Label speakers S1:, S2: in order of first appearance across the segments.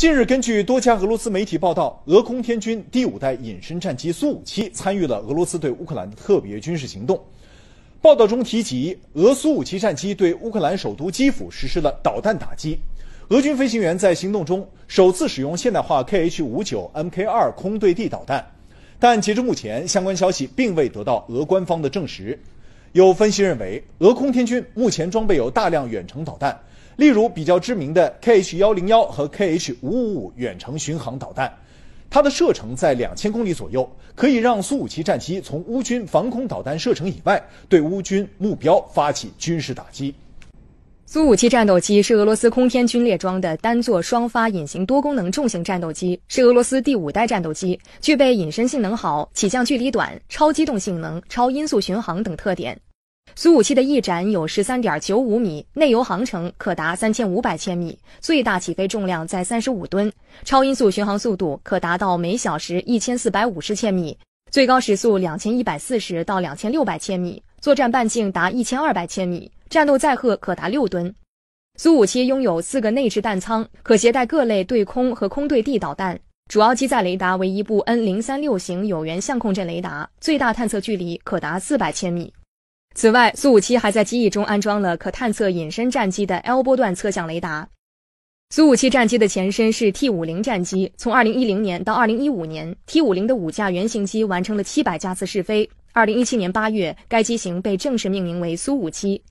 S1: 近日，根据多家俄罗斯媒体报道，俄空天军第五代隐身战机苏五七参与了俄罗斯对乌克兰的特别军事行动。报道中提及，俄苏五七战机对乌克兰首都基辅实施了导弹打击。俄军飞行员在行动中首次使用现代化 Kh-59MK2 空对地导弹，但截至目前，相关消息并未得到俄官方的证实。有分析认为，俄空天军目前装备有大量远程导弹，例如比较知名的 Kh-101 和 Kh-555 远程巡航导弹，它的射程在两千公里左右，可以让苏 -57 战机从乌军防空导弹射程以外对乌军目标发起军事打击。
S2: 苏五七战斗机是俄罗斯空天军列装的单座双发隐形多功能重型战斗机，是俄罗斯第五代战斗机，具备隐身性能好、起降距离短、超机动性能、超音速巡航等特点。苏五七的翼展有十三点九五米，内油航程可达三千五百千米，最大起飞重量在三十五吨，超音速巡航速度可达到每小时一千四百五十千米，最高时速两千一百四十到两千六百千米，作战半径达一千二百千米。战斗载荷可达六吨，苏五七拥有四个内置弹仓，可携带各类对空和空对地导弹。主要机载雷达为一部 N 零三六型有源相控阵雷达，最大探测距离可达四百千米。此外，苏五七还在机翼中安装了可探测隐身战机的 L 波段侧向雷达。苏五七战机的前身是 T 五零战机，从二零一零年到二零一五年，T 五零的五架原型机完成了七百架次试飞。二零一七年八月，该机型被正式命名为苏五七。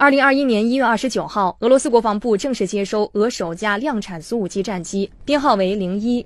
S2: 二零二一年一月二十九号，俄罗斯国防部正式接收俄首架量产苏五七战机，编号为零一。